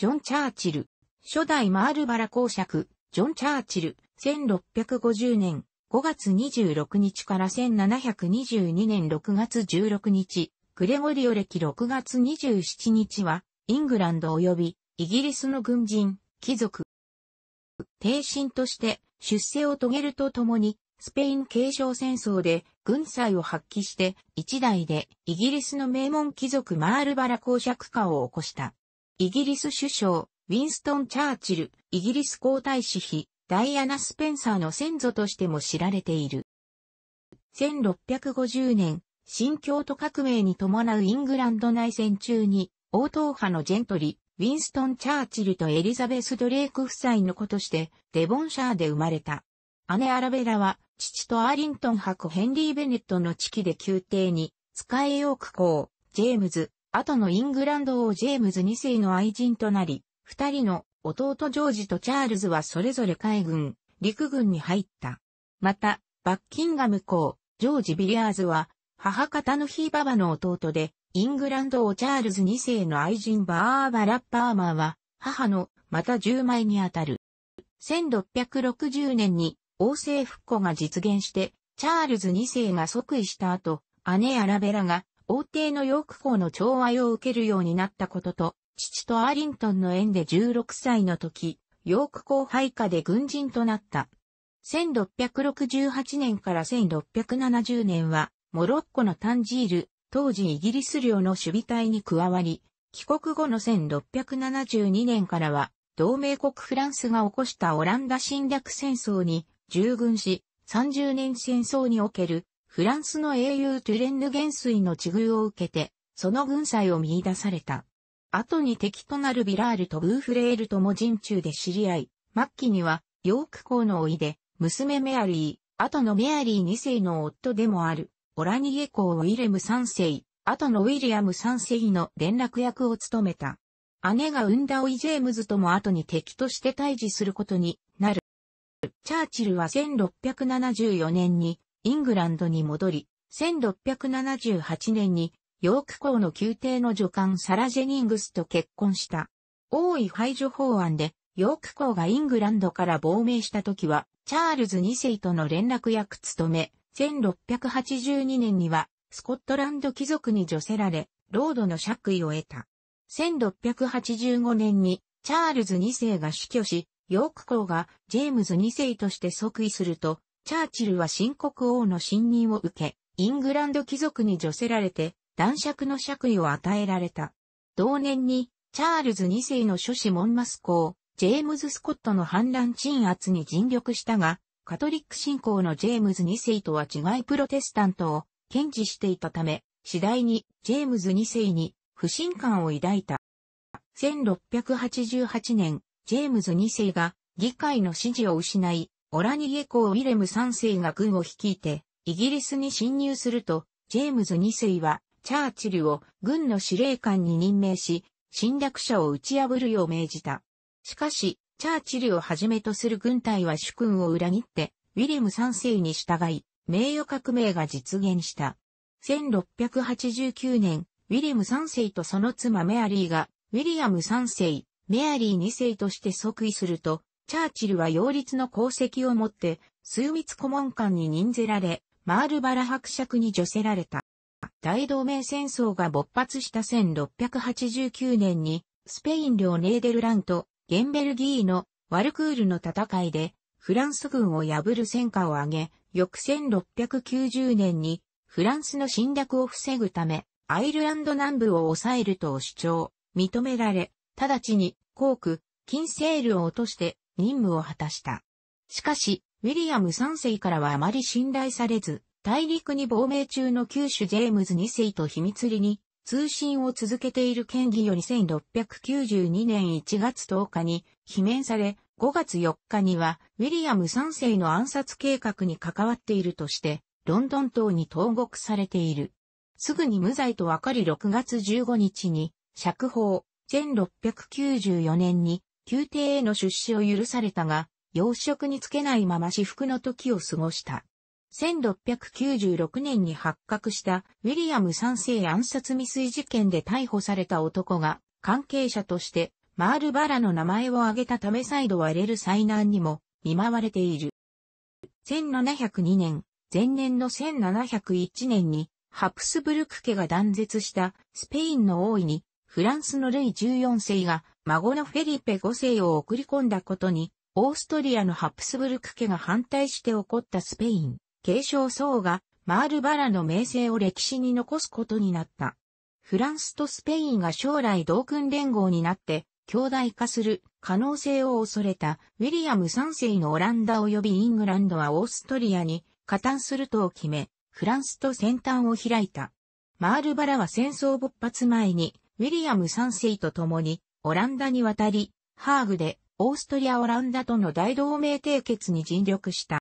ジョン・チャーチル。初代マールバラ公爵、ジョン・チャーチル。1650年5月26日から1722年6月16日。グレゴリオ歴6月27日は、イングランド及びイギリスの軍人、貴族。帝心として出世を遂げるとともに、スペイン継承戦争で軍隊を発揮して一代でイギリスの名門貴族マールバラ公爵化を起こした。イギリス首相、ウィンストン・チャーチル、イギリス皇太子妃、ダイアナ・スペンサーの先祖としても知られている。1650年、新教徒革命に伴うイングランド内戦中に、王党派のジェントリ、ウィンストン・チャーチルとエリザベス・ドレーク夫妻の子として、デボンシャーで生まれた。姉アラベラは、父とアーリントン伯ヘンリー・ベネットの地期で宮廷に、使えよう区公、ジェームズ、後のイングランド王ジェームズ2世の愛人となり、二人の弟ジョージとチャールズはそれぞれ海軍、陸軍に入った。また、バッキンガム公、ジョージ・ビリアーズは、母方のヒーババの弟で、イングランド王チャールズ2世の愛人バーバラ・パーマーは、母の、また10枚にあたる。1660年に王政復古が実現して、チャールズ2世が即位した後、姉アラベラが王帝のヨーク公の寵愛を受けるようになったことと、父とアーリントンの縁で16歳の時、ヨーク公配下で軍人となった。1668年から1670年は、モロッコのタンジール、当時イギリス領の守備隊に加わり、帰国後の1672年からは、同盟国フランスが起こしたオランダ侵略戦争に従軍し、30年戦争におけるフランスの英雄トゥレンヌ元帥の地遇を受けて、その軍祭を見出された。後に敵となるビラールとブーフレールとも陣中で知り合い、末期には、ヨーク公のいで、娘メアリー、後のメアリー二世の夫でもある、オラニエ公ウィレム三世、後のウィリアム三世の連絡役を務めた。姉が産んだオイ・ジェームズとも後に敵として対峙することになる。チャーチルは1674年にイングランドに戻り、1678年にヨーク校の宮廷の助官サラ・ジェニングスと結婚した。王位排除法案で、ヨーク校がイングランドから亡命した時は、チャールズ2世との連絡役務め、1682年には、スコットランド貴族に除せられ、ロードの爵位を得た。1685年に、チャールズ2世が死去し、ヨーク校がジェームズ2世として即位すると、チャーチルは新国王の信任を受け、イングランド貴族に除せられて、男爵の爵位を与えられた。同年に、チャールズ2世の諸子モンマス公、ジェームズ・スコットの反乱鎮圧に尽力したが、カトリック信仰のジェームズ2世とは違いプロテスタントを堅持していたため、次第にジェームズ2世に不信感を抱いた。1688年、ジェームズ2世が議会の支持を失い、オラニエ公ウィレム3世が軍を率いて、イギリスに侵入すると、ジェームズ2世は、チャーチルを軍の司令官に任命し、侵略者を打ち破るよう命じた。しかし、チャーチルをはじめとする軍隊は主君を裏切って、ウィレム3世に従い、名誉革命が実現した。1689年、ウィレム3世とその妻メアリーが、ウィリアム3世、メアリー2世として即位すると、チャーチルは擁立の功績をもって、枢密顧問官に任ぜられ、マールバラ伯爵に助せられた。大同盟戦争が勃発した1689年に、スペイン領ネーデルラント、ゲンベルギーのワルクールの戦いで、フランス軍を破る戦果を挙げ、翌1690年に、フランスの侵略を防ぐため、アイルランド南部を抑えると主張、認められ、直ちに、コーク、金セールを落として、任務を果たした。しかし、ウィリアム3世からはあまり信頼されず、大陸に亡命中の九州ジェームズ2世と秘密裏に通信を続けている県議より1692年1月10日に罷免され、5月4日にはウィリアム3世の暗殺計画に関わっているとして、ロンドン島に投獄されている。すぐに無罪と分かり6月15日に釈放、1694年に宮廷への出資を許されたが、養殖につけないまま至福の時を過ごした。1696年に発覚したウィリアム3世暗殺未遂事件で逮捕された男が関係者としてマールバラの名前を挙げたため再度割れる災難にも見舞われている。1702年、前年の1701年にハプスブルク家が断絶したスペインの王位にフランスのルイ14世が孫のフェリペ5世を送り込んだことに、オーストリアのハプスブルク家が反対して起こったスペイン、継承層が、マールバラの名声を歴史に残すことになった。フランスとスペインが将来同訓連合になって、兄弟化する可能性を恐れたウィリアム3世のオランダ及びイングランドはオーストリアに加担すると決め、フランスと先端を開いた。マールバラは戦争勃発前にウィリアム3世と共にオランダに渡り、ハーグでオーストリア・オランダとの大同盟締結に尽力した。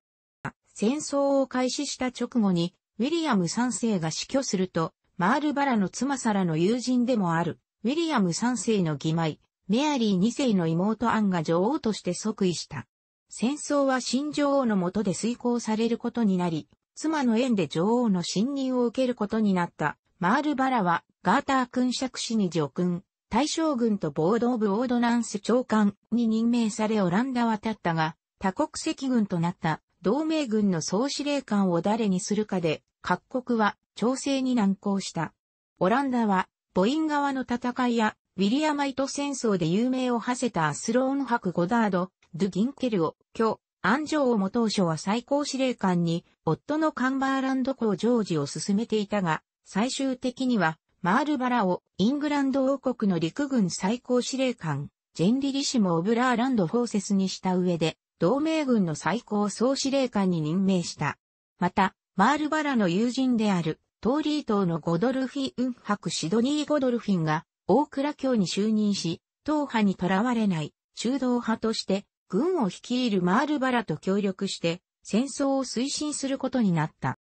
戦争を開始した直後に、ウィリアム3世が死去すると、マールバラの妻サラの友人でもある、ウィリアム3世の義妹、メアリー2世の妹アンが女王として即位した。戦争は新女王の下で遂行されることになり、妻の縁で女王の信任を受けることになった、マールバラは、ガーター君爵士に叙勲、大将軍とボード・オブ・オードナンス長官に任命されオランダは立ったが、多国籍軍となった同盟軍の総司令官を誰にするかで、各国は調整に難航した。オランダは、ボイン側の戦いや、ウィリアマイト戦争で有名を馳せたアスローン博ゴダード、ドゥ・ギンケルを、今日、安城をも当初は最高司令官に、夫のカンバーランド公ジョージを進めていたが、最終的には、マールバラをイングランド王国の陸軍最高司令官、ジェンリリシモ・オブラーランド・フォーセスにした上で、同盟軍の最高総司令官に任命した。また、マールバラの友人である、トーリー島のゴドルフィ・ウンハク・シドニー・ゴドルフィンが、大倉卿に就任し、党派にとらわれない、中道派として、軍を率いるマールバラと協力して、戦争を推進することになった。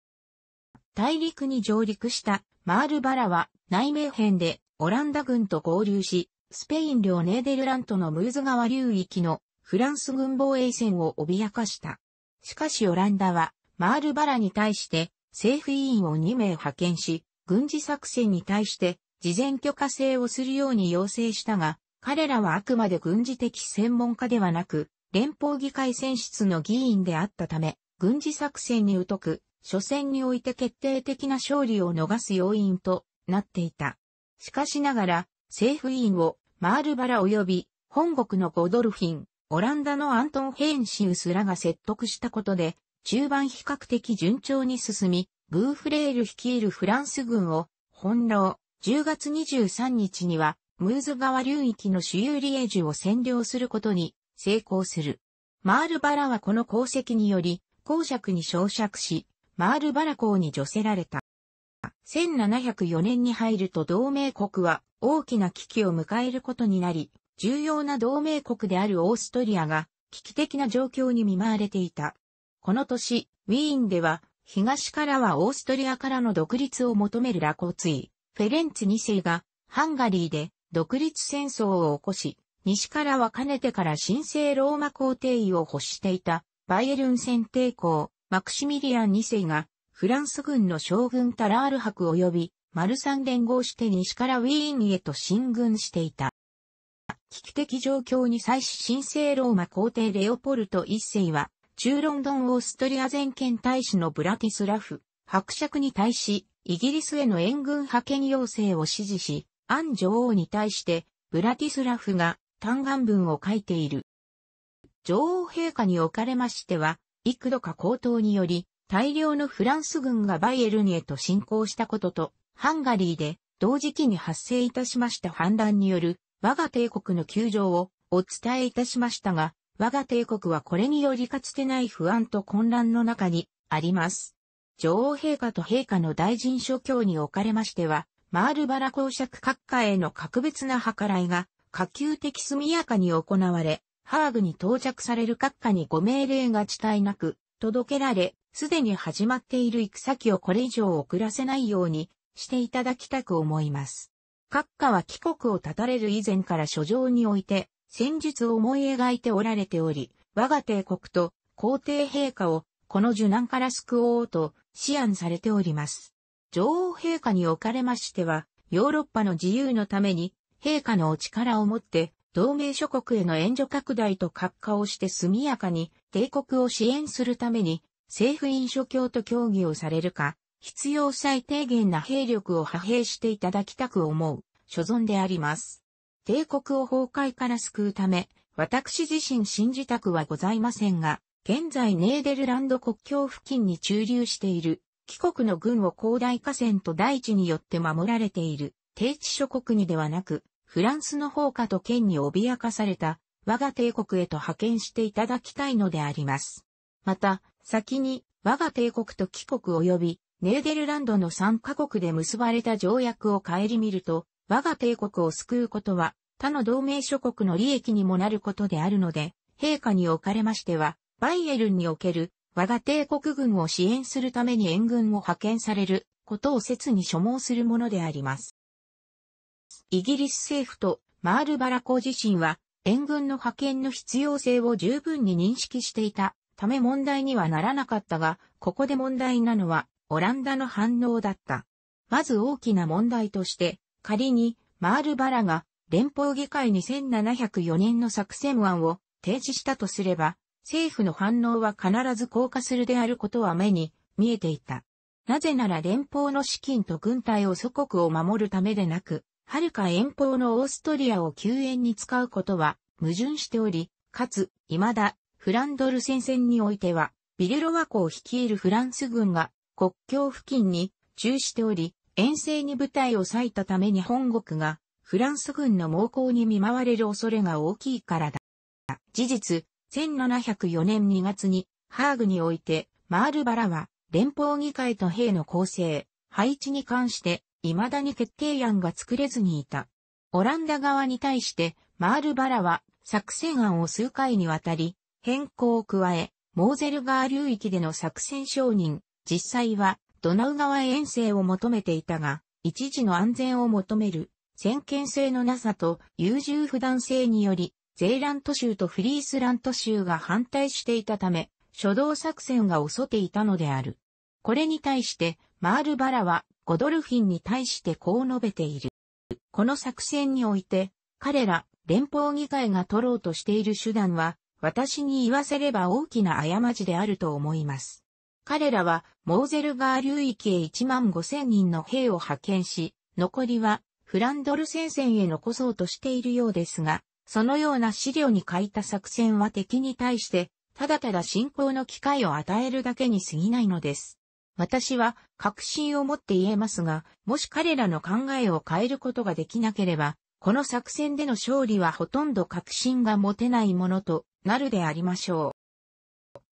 大陸に上陸したマールバラは内名編でオランダ軍と合流し、スペイン領ネーデルラントのムーズ川流域のフランス軍防衛線を脅かした。しかしオランダはマールバラに対して政府委員を2名派遣し、軍事作戦に対して事前許可制をするように要請したが、彼らはあくまで軍事的専門家ではなく、連邦議会選出の議員であったため、軍事作戦に疎く、初戦において決定的な勝利を逃す要因となっていた。しかしながら、政府委員をマールバラ及び本国のゴドルフィン、オランダのアントン・ヘインシウスらが説得したことで、中盤比較的順調に進み、グーフレール率いるフランス軍を翻弄、10月23日には、ムーズ川流域の主有リエージュを占領することに成功する。マールバラはこの功績により、公爵に昇爵し、マールバラ港に除せられた。1704年に入ると同盟国は大きな危機を迎えることになり、重要な同盟国であるオーストリアが危機的な状況に見舞われていた。この年、ウィーンでは東からはオーストリアからの独立を求めるラコツイ、フェレンツ2世がハンガリーで独立戦争を起こし、西からはかねてから神聖ローマ皇帝位を欲していたバイエルン選帝校、マクシミリアン2世が、フランス軍の将軍タラール博及び、マルサン連合して西からウィーンへと進軍していた。危機的状況に際し神聖ローマ皇帝レオポルト一世は、中ロンドンオーストリア全権大使のブラティスラフ、伯爵に対し、イギリスへの援軍派遣要請を指示し、アン女王に対して、ブラティスラフが嘆願文を書いている。女王陛下におかれましては、幾度か高騰により、大量のフランス軍がバイエルンへと侵攻したことと、ハンガリーで同時期に発生いたしました反乱による我が帝国の窮状をお伝えいたしましたが、我が帝国はこれによりかつてない不安と混乱の中にあります。女王陛下と陛下の大臣諸教におかれましては、マールバラ公爵閣下への格別な計らいが、可及的速やかに行われ、ハーグに到着される閣下にご命令が地帯なく、届けられ、すでに始まっている行く先をこれ以上遅らせないようにしていただきたく思います。閣下は帰国を断たれる以前から書状において、戦術を思い描いておられており、我が帝国と皇帝陛下をこの受難から救おうと思案されております。女王陛下におかれましては、ヨーロッパの自由のために、陛下のお力をもって、同盟諸国への援助拡大と格下をして速やかに帝国を支援するために政府院諸教と協議をされるか、必要最低限な兵力を派兵していただきたく思う所存であります。帝国を崩壊から救うため、私自身信じたくはございませんが、現在ネーデルランド国境付近に駐留している、帰国の軍を広大河川と大地によって守られている、低地諸国にではなく、フランスの放火と剣に脅かされた我が帝国へと派遣していただきたいのであります。また、先に我が帝国と帰国及びネーデルランドの3カ国で結ばれた条約を顧みると、我が帝国を救うことは他の同盟諸国の利益にもなることであるので、陛下におかれましては、バイエルンにおける我が帝国軍を支援するために援軍を派遣されることを切に所望するものであります。イギリス政府とマールバラ公自身は援軍の派遣の必要性を十分に認識していたため問題にはならなかったが、ここで問題なのはオランダの反応だった。まず大きな問題として、仮にマールバラが連邦議会に1704年の作戦案を提示したとすれば、政府の反応は必ず降下するであることは目に見えていた。なぜなら連邦の資金と軍隊を祖国を守るためでなく、遥か遠方のオーストリアを救援に使うことは矛盾しており、かつ、未だ、フランドル戦線においては、ビルロワ湖を率いるフランス軍が国境付近に駐しており、遠征に部隊を割いたために本国がフランス軍の猛攻に見舞われる恐れが大きいからだ。事実、1704年2月にハーグにおいてマールバラは連邦議会と兵の構成、配置に関して未だに決定案が作れずにいた。オランダ側に対して、マールバラは作戦案を数回にわたり変更を加え、モーゼル川流域での作戦承認、実際はドナウ川遠征を求めていたが、一時の安全を求める先見性のなさと優柔不断性により、ゼーラント州とフリースラント州が反対していたため、初動作戦が襲っていたのである。これに対して、マールバラはゴドルフィンに対してこう述べている。この作戦において、彼ら連邦議会が取ろうとしている手段は、私に言わせれば大きな過ちであると思います。彼らは、モーゼル川流域へ1万5千人の兵を派遣し、残りは、フランドル戦線へ残そうとしているようですが、そのような資料に書いた作戦は敵に対して、ただただ進行の機会を与えるだけに過ぎないのです。私は確信を持って言えますが、もし彼らの考えを変えることができなければ、この作戦での勝利はほとんど確信が持てないものとなるでありましょ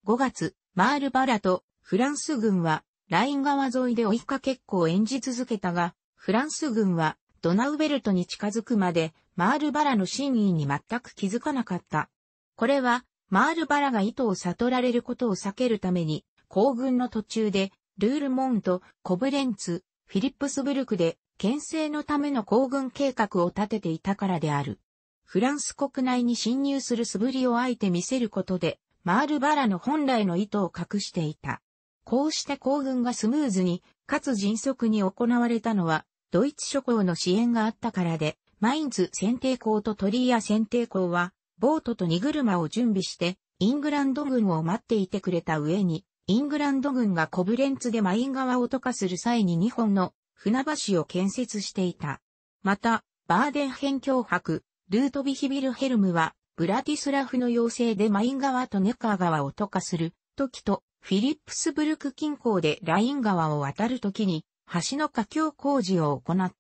う。5月、マールバラとフランス軍はライン川沿いで追いかけっこを演じ続けたが、フランス軍はドナウベルトに近づくまでマールバラの真意に全く気づかなかった。これはマールバラが意図を悟られることを避けるために、行軍の途中でルールモント、コブレンツ、フィリップスブルクで、牽制のための行軍計画を立てていたからである。フランス国内に侵入する素振りをあえて見せることで、マールバラの本来の意図を隠していた。こうして行軍がスムーズに、かつ迅速に行われたのは、ドイツ諸侯の支援があったからで、マインズ選定校とトリーア選定校は、ボートと荷車を準備して、イングランド軍を待っていてくれた上に、イングランド軍がコブレンツでマイン川を溶かする際に2本の船橋を建設していた。また、バーデン辺境橋泊、ルートビヒビルヘルムは、ブラティスラフの要請でマイン川とネカー川を溶かする時と、フィリップスブルク近郊でライン川を渡る時に、橋の架橋工事を行っ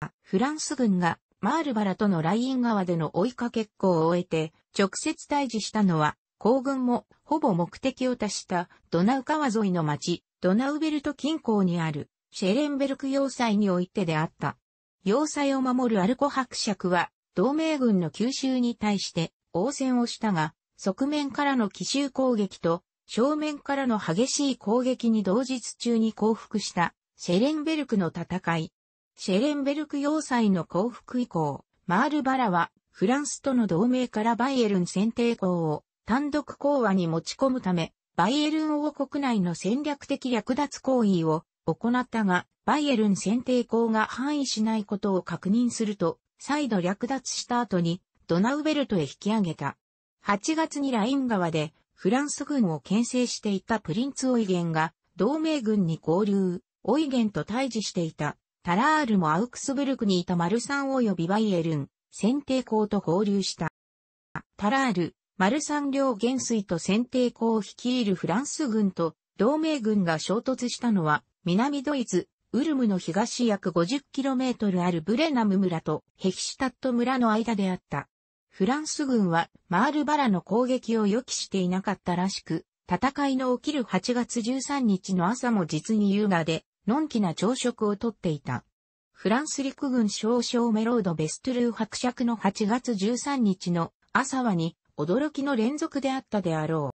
た。フランス軍がマールバラとのライン川での追いかけっこを終えて、直接退治したのは行軍もほぼ目的を達したドナウ川沿いの町、ドナウベルト近郊にあるシェレンベルク要塞においてであった。要塞を守るアルコ伯爵は同盟軍の吸収に対して応戦をしたが、側面からの奇襲攻撃と正面からの激しい攻撃に同日中に降伏したシェレンベルクの戦い。シェレンベルク要塞の降伏以降、マールバラはフランスとの同盟からバイエルン選定校を単独講和に持ち込むため、バイエルン王国内の戦略的略奪行為を行ったが、バイエルン選定校が範囲しないことを確認すると、再度略奪した後にドナウベルトへ引き上げた。8月にライン川でフランス軍を牽制していたプリンツ・オイゲンが同盟軍に合流、オイゲンと対峙していたタラールもアウクスブルクにいたマルサン及びバイエルン、選定校と合流した。タラール、丸三両元帥と選定校を率いるフランス軍と同盟軍が衝突したのは、南ドイツ、ウルムの東約 50km あるブレナム村とヘヒシュタット村の間であった。フランス軍はマールバラの攻撃を予期していなかったらしく、戦いの起きる8月13日の朝も実に優雅で、のんきな朝食をとっていた。フランス陸軍少将メロード・ベストルー伯爵の8月13日の朝はに驚きの連続であったであろ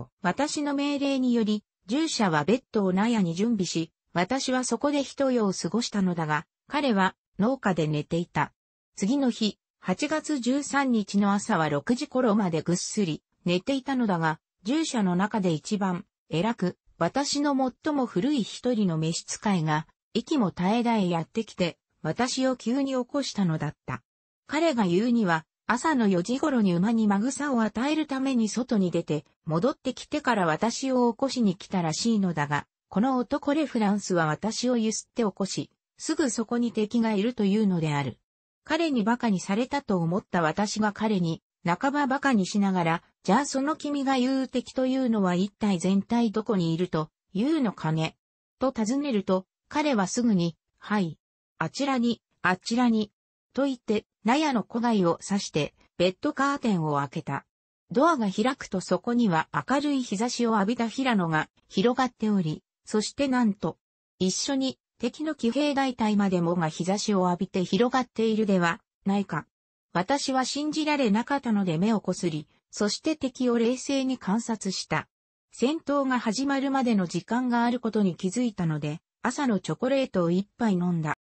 う。私の命令により、従者はベッドを納屋に準備し、私はそこで一夜を過ごしたのだが、彼は農家で寝ていた。次の日、8月13日の朝は6時頃までぐっすり寝ていたのだが、従者の中で一番偉く、私の最も古い一人の召使いが、息も絶え絶えやってきて、私を急に起こしたのだった。彼が言うには、朝の4時頃に馬にマグサを与えるために外に出て、戻ってきてから私を起こしに来たらしいのだが、この男レフランスは私を揺すって起こし、すぐそこに敵がいるというのである。彼に馬鹿にされたと思った私が彼に、半ば馬鹿にしながら、じゃあその君が言う敵というのは一体全体どこにいると、言うのかね。と尋ねると、彼はすぐに、はい。あちらに、あちらに、と言って、納屋の古代を指して、ベッドカーテンを開けた。ドアが開くとそこには明るい日差しを浴びた平野が広がっており、そしてなんと、一緒に敵の騎兵大隊までもが日差しを浴びて広がっているではないか。私は信じられなかったので目をこすり、そして敵を冷静に観察した。戦闘が始まるまでの時間があることに気づいたので、朝のチョコレートを一杯飲んだ。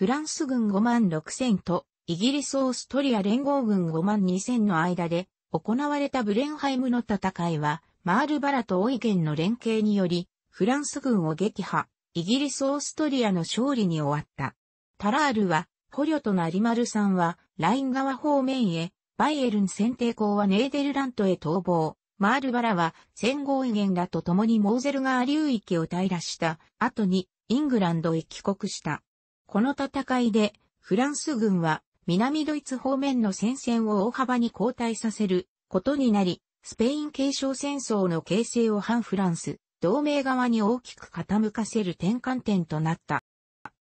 フランス軍5万6000と、イギリス・オーストリア連合軍5万2000の間で、行われたブレンハイムの戦いは、マールバラとオイゲンの連携により、フランス軍を撃破、イギリス・オーストリアの勝利に終わった。タラールは、捕虜となり丸さんは、ライン川方面へ、バイエルン選定校はネーデルラントへ逃亡。マールバラは、戦後ゲンらと共にモーゼル川流域を平らした後に、イングランドへ帰国した。この戦いで、フランス軍は南ドイツ方面の戦線を大幅に後退させることになり、スペイン継承戦争の形成を反フランス、同盟側に大きく傾かせる転換点となった。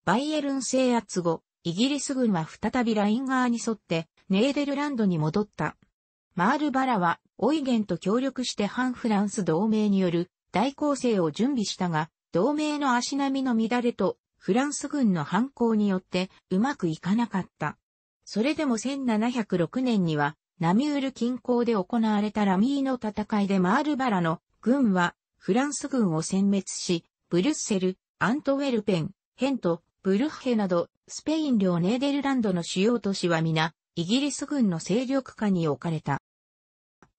バイエルン制圧後、イギリス軍は再びライン側に沿ってネーデルランドに戻った。マールバラはオイゲンと協力して反フランス同盟による大攻勢を準備したが、同盟の足並みの乱れとフランス軍の反抗によってうまくいかなかった。それでも1706年には、ナミュール近郊で行われたラミーの戦いでマールバラの軍はフランス軍を殲滅し、ブリュッセル、アントウェルペン、ヘント、ブルッヘなど、スペイン領ネーデルランドの主要都市は皆、イギリス軍の勢力下に置かれた。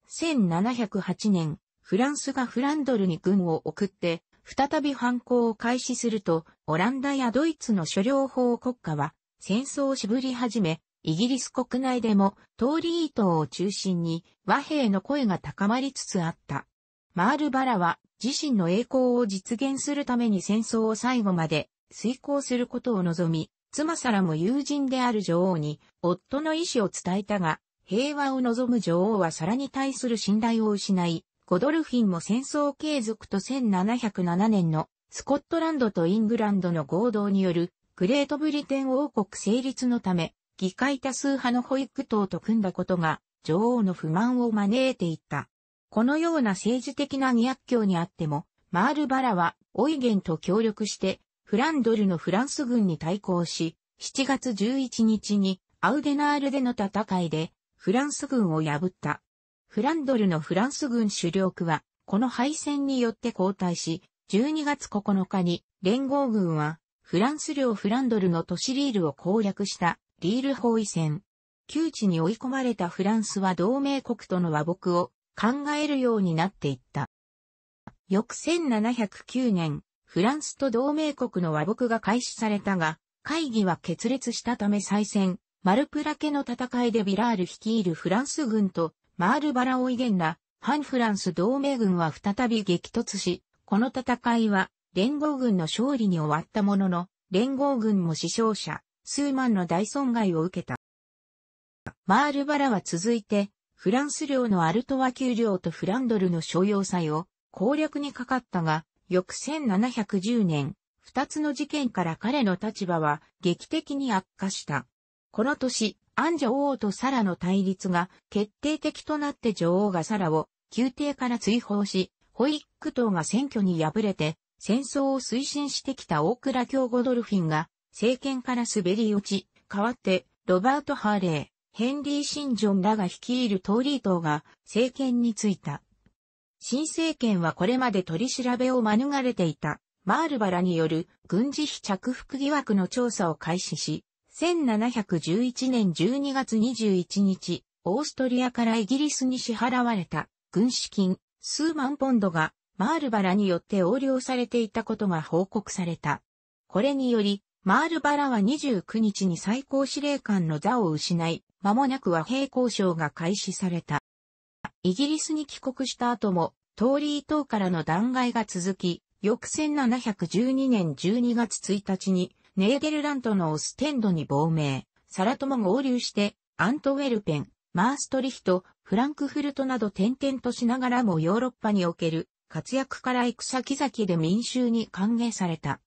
1708年、フランスがフランドルに軍を送って、再び反抗を開始すると、オランダやドイツの諸領法国家は戦争を渋り始め、イギリス国内でもトーリーを中心に和平の声が高まりつつあった。マールバラは自身の栄光を実現するために戦争を最後まで遂行することを望み、妻さらも友人である女王に夫の意志を伝えたが、平和を望む女王は皿に対する信頼を失い、ゴドルフィンも戦争継続と1707年のスコットランドとイングランドの合同によるグレートブリテン王国成立のため議会多数派の保育党と組んだことが女王の不満を招いていった。このような政治的な二薬教にあっても、マールバラはオイゲンと協力してフランドルのフランス軍に対抗し、7月11日にアウデナールでの戦いでフランス軍を破った。フランドルのフランス軍主力は、この敗戦によって後退し、12月9日に連合軍は、フランス領フランドルの都市リールを攻略したリール包囲戦。窮地に追い込まれたフランスは同盟国との和睦を考えるようになっていった。翌1709年、フランスと同盟国の和睦が開始されたが、会議は決裂したため再戦、マルプラケの戦いでビラール率いるフランス軍とマール・バラオイゲンら、反フランス同盟軍は再び激突し、この戦いは連合軍の勝利に終わったものの、連合軍も死傷者、数万の大損害を受けた。マール・バラは続いて、フランス領のアルトワ丘領とフランドルの商用祭を攻略にかかったが、翌1710年、二つの事件から彼の立場は劇的に悪化した。この年、ジ女王とサラの対立が決定的となって女王がサラを宮廷から追放し、ホイック党が選挙に敗れて戦争を推進してきた大倉京ゴドルフィンが政権から滑り落ち、代わってロバート・ハーレー、ヘンリー・シンジョンらが率いるトーリー党が政権に就いた。新政権はこれまで取り調べを免れていたマールバラによる軍事費着服疑惑の調査を開始し、1711年12月21日、オーストリアからイギリスに支払われた軍資金数万ポンドがマールバラによって横領されていたことが報告された。これにより、マールバラは29日に最高司令官の座を失い、間もなく和平交渉が開始された。イギリスに帰国した後も、トーリー島からの弾劾が続き、翌1712年12月1日にネーデルラントのオステンドに亡命、サラとも合流して、アントウェルペン、マーストリヒト、フランクフルトなど転々としながらもヨーロッパにおける活躍から行く先々で民衆に歓迎された。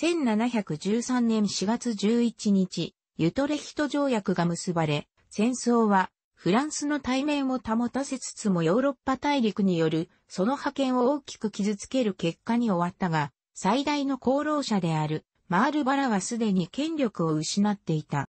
1713年4月11日、ユトレヒト条約が結ばれ、戦争はフランスの対面を保たせつつもヨーロッパ大陸によるその覇権を大きく傷つける結果に終わったが、最大の功労者であるマールバラはすでに権力を失っていた。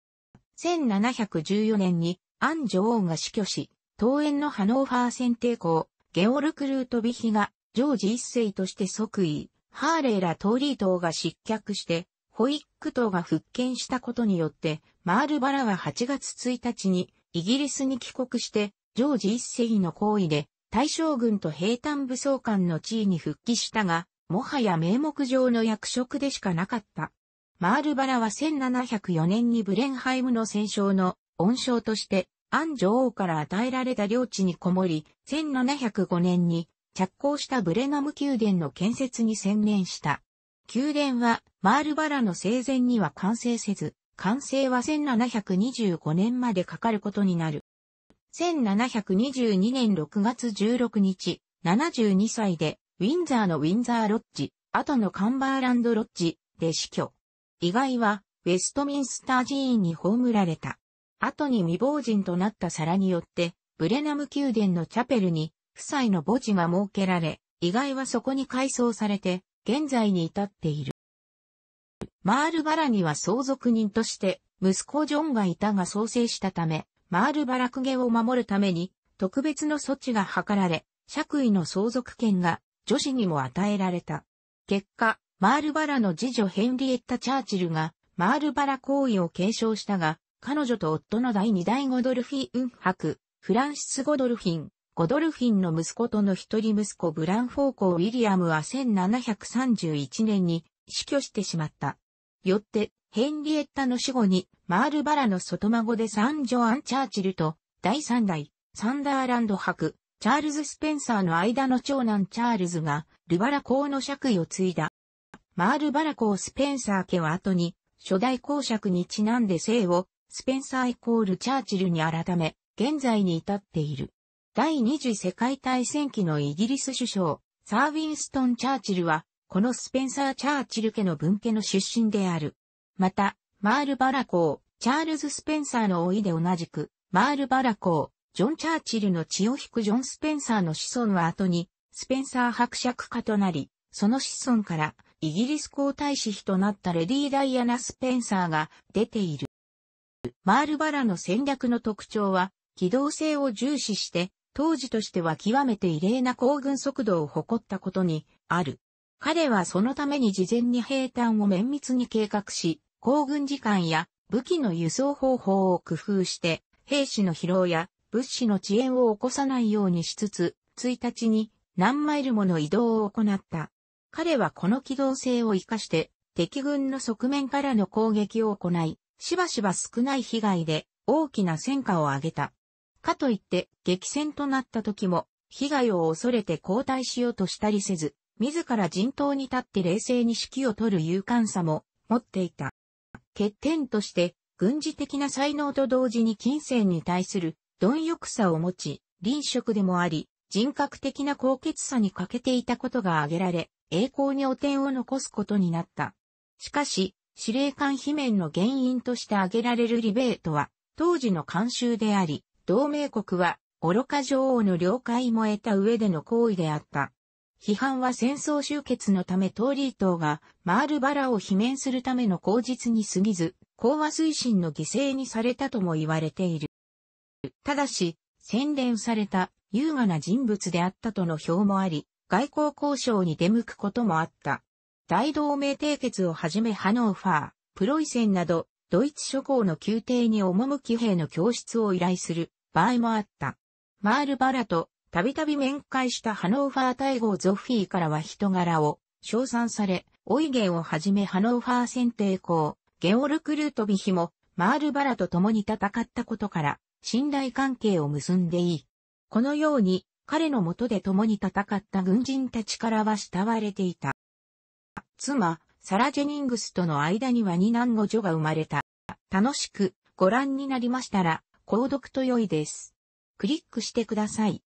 1714年にアン女王が死去し、桃園のハノーファー選帝校、ゲオルク・ルートビヒが、ジョージ一世として即位、ハーレーラ・トーリー党が失脚して、ホイック党が復権したことによって、マールバラは8月1日にイギリスに帰国して、ジョージ一世の行為で大将軍と兵坦武装官の地位に復帰したが、もはや名目上の役職でしかなかった。マールバラは1704年にブレンハイムの戦勝の恩賞として、アン女王から与えられた領地にこもり、1705年に着工したブレナム宮殿の建設に専念した。宮殿はマールバラの生前には完成せず、完成は1725年までかかることになる。1722年6月16日、72歳でウィンザーのウィンザーロッジ、後のカンバーランドロッジで死去。意外は、ウェストミンスター寺院に葬られた。後に未亡人となった皿によって、ブレナム宮殿のチャペルに、夫妻の墓地が設けられ、意外はそこに改装されて、現在に至っている。マールバラには相続人として、息子ジョンがいたが創生したため、マールバラクゲを守るために、特別の措置が図られ、爵位の相続権が女子にも与えられた。結果、マールバラの次女ヘンリエッタ・チャーチルが、マールバラ行為を継承したが、彼女と夫の第2代ゴドルフィン博、フランシス・ゴドルフィン、ゴドルフィンの息子との一人息子ブランフォーコー・ウィリアムは1731年に死去してしまった。よって、ヘンリエッタの死後に、マールバラの外孫でサン・ジョアン・チャーチルと、第3代、サンダーランド博、チャールズ・スペンサーの間の長男チャールズが、ルバラ公の爵位を継いだ。マールバラ公スペンサー家は後に、初代公爵にちなんで姓を、スペンサーイコールチャーチルに改め、現在に至っている。第二次世界大戦期のイギリス首相、サー・ウィンストン・チャーチルは、このスペンサー・チャーチル家の分家の出身である。また、マールバラ公、チャールズ・スペンサーの老いで同じく、マールバラ公、ジョン・チャーチルの血を引くジョン・スペンサーの子孫は後に、スペンサー伯爵家となり、その子孫から、イギリス皇太子妃となったレディー・ダイアナ・スペンサーが出ている。マールバラの戦略の特徴は、機動性を重視して、当時としては極めて異例な行軍速度を誇ったことにある。彼はそのために事前に兵隊を綿密に計画し、行軍時間や武器の輸送方法を工夫して、兵士の疲労や物資の遅延を起こさないようにしつつ、1日に何マイルもの移動を行った。彼はこの機動性を活かして敵軍の側面からの攻撃を行い、しばしば少ない被害で大きな戦果を上げた。かといって激戦となった時も被害を恐れて後退しようとしたりせず、自ら陣頭に立って冷静に指揮を取る勇敢さも持っていた。欠点として軍事的な才能と同時に金銭に対する貪欲さを持ち、臨職でもあり、人格的な高潔さに欠けていたことが挙げられ、栄光に汚点を残すことになった。しかし、司令官罷免の原因として挙げられるリベートは、当時の慣習であり、同盟国は、愚か女王の了解も得た上での行為であった。批判は戦争終結のためトーリー党がマールバラを罷免するための口実に過ぎず、講和推進の犠牲にされたとも言われている。ただし、洗練された優雅な人物であったとの評もあり、外交交渉に出向くこともあった。大同盟締結をはじめハノーファー、プロイセンなど、ドイツ諸侯の宮廷に赴き兵の教室を依頼する場合もあった。マールバラとたびたび面会したハノーファー大号ゾフィーからは人柄を称賛され、オイゲンをはじめハノーファー選定校、ゲオルク・ルートビヒもマールバラと共に戦ったことから、信頼関係を結んでいい。このように、彼のもとで共に戦った軍人たちからは慕われていた。妻、サラ・ジェニングスとの間には二男の女が生まれた。楽しくご覧になりましたら、購読と良いです。クリックしてください。